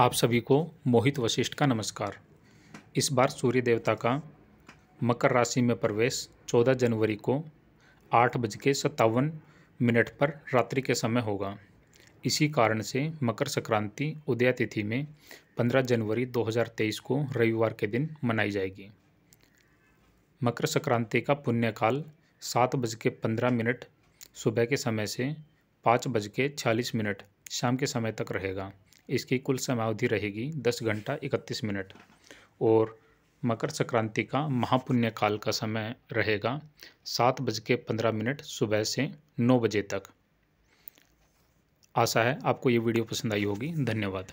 आप सभी को मोहित वशिष्ठ का नमस्कार इस बार सूर्य देवता का मकर राशि में प्रवेश 14 जनवरी को आठ बज के सत्तावन मिनट पर रात्रि के समय होगा इसी कारण से मकर संक्रांति उदया तिथि में 15 जनवरी 2023 को रविवार के दिन मनाई जाएगी मकर संक्रांति का पुण्यकाल सात बज के पंद्रह मिनट सुबह के समय से पाँच बज के छियालीस मिनट शाम के समय तक रहेगा इसकी कुल समावधि रहेगी दस घंटा इकतीस मिनट और मकर संक्रांति का महापुण्य काल का समय रहेगा सात बज के पंद्रह मिनट सुबह से नौ बजे तक आशा है आपको ये वीडियो पसंद आई होगी धन्यवाद